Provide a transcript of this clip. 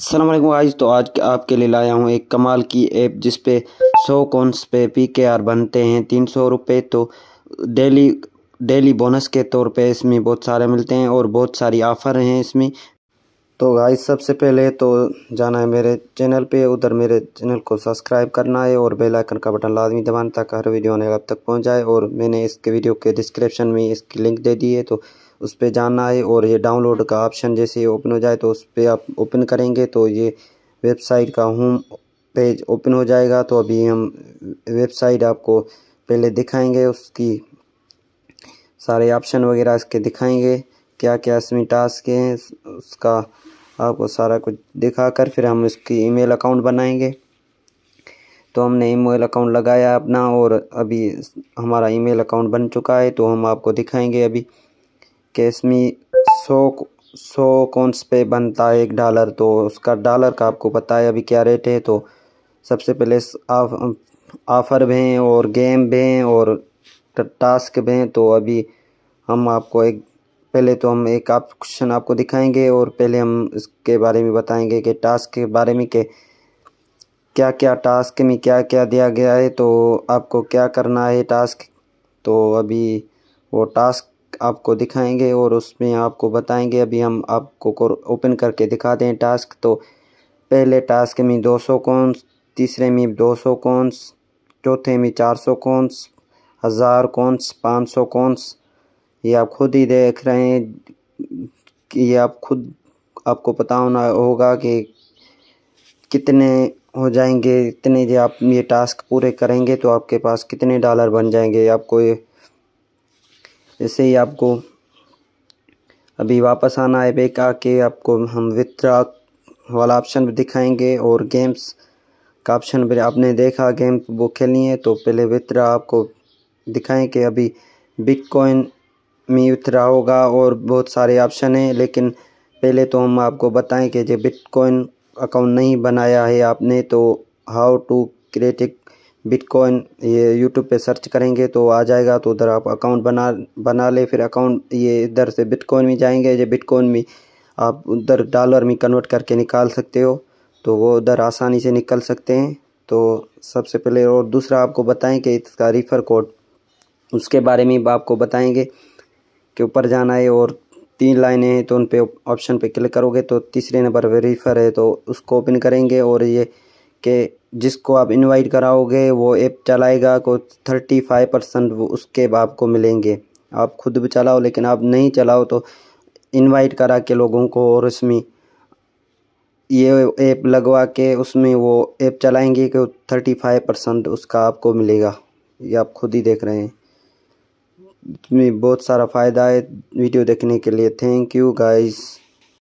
असलम आज तो आज आपके लिए लाया हूँ एक कमाल की ऐप जिस पे सौ कॉन्स पे पी के आर बनते हैं तीन सौ रुपये तो डेली डेली बोनस के तौर पे इसमें बहुत सारे मिलते हैं और बहुत सारी ऑफ़र हैं इसमें तो गाइस सबसे पहले तो जाना है मेरे चैनल पे उधर मेरे चैनल को सब्सक्राइब करना है और बेल आइकन का बटन लाजमी दबाना ताकि हर वीडियो आने अब तक पहुँच जाए और मैंने इसके वीडियो के डिस्क्रिप्शन में इसकी लिंक दे दी है तो उस पर जाना है और ये डाउनलोड का ऑप्शन जैसे ओपन हो जाए तो उस पर आप ओपन करेंगे तो ये वेबसाइट का होम पेज ओपन हो जाएगा तो अभी हम वेबसाइट आपको पहले दिखाएंगे उसकी सारे ऑप्शन वगैरह इसके दिखाएंगे क्या क्या इसमें टास्क हैं उसका आपको सारा कुछ दिखा कर फिर हम इसकी ईमेल अकाउंट बनाएंगे तो हमने ईमेल अकाउंट लगाया अपना और अभी हमारा ईमेल अकाउंट बन चुका है तो हम आपको दिखाएंगे अभी कैशमी सौ सौ कौनस पे बनता है एक डॉलर तो उसका डॉलर का आपको पता है अभी क्या रेट है तो सबसे पहले ऑफ़र भी हैं और गेम भी हैं और टास्क भी हैं तो अभी हम आपको एक पहले तो हम एक आप क्वेश्चन आपको दिखाएंगे और पहले हम इसके बारे में बताएंगे कि टास्क के बारे में के क्या क्या टास्क में क्या क्या दिया गया है तो आपको क्या करना है टास्क तो अभी वो टास्क आपको दिखाएंगे और उसमें आपको बताएंगे अभी हम आपको ओपन करके दिखा दें टास्क तो पहले टास्क में 200 कौनस तीसरे में 200 कौनस चौथे में 400 कौनस हज़ार पाँच 500 कौनस ये आप खुद ही देख रहे हैं कि ये आप खुद आपको पता होना होगा कि कितने हो जाएंगे इतने जो आप ये टास्क पूरे करेंगे तो आपके पास कितने डॉलर बन जाएंगे आपको ये जैसे ही आपको अभी वापस आना है बैक आके आपको हम वित्रा वाला ऑप्शन दिखाएंगे और गेम्स का ऑप्शन भी आपने देखा गेम तो वो खेलनी है तो पहले वित्रा आपको दिखाएं कि अभी बिटकॉइन में वित्रा होगा और बहुत सारे ऑप्शन हैं लेकिन पहले तो हम आपको बताएं कि जब बिटकॉइन अकाउंट नहीं बनाया है आपने तो हाउ टू क्रिएट बिटकॉइन ये यूट्यूब पे सर्च करेंगे तो आ जाएगा तो उधर आप अकाउंट बना बना ले फिर अकाउंट ये इधर से बिटकॉइन में जाएंगे ये बिटकॉइन में आप उधर डॉलर में कन्वर्ट करके निकाल सकते हो तो वो उधर आसानी से निकल सकते हैं तो सबसे पहले और दूसरा आपको बताएं कि इसका रिफ़र कोड उसके बारे में आपको बताएंगे कि ऊपर जाना है और तीन लाइनें हैं तो उन पे ऑप्शन पे क्लिक करोगे तो तीसरे नंबर पर रिफ़र है तो उसको ओपन करेंगे और ये के जिसको आप इनवाइट कराओगे वो ऐप चलाएगा को थर्टी फाइव परसेंट वो उसके आपको मिलेंगे आप खुद भी चलाओ लेकिन आप नहीं चलाओ तो इनवाइट करा के लोगों को और उसमें ये ऐप लगवा के उसमें वो ऐप चलाएंगे कि थर्टी फाइव परसेंट उसका आपको मिलेगा ये आप खुद ही देख रहे हैं इसमें बहुत सारा फ़ायदा है वीडियो देखने के लिए थैंक यू गाइज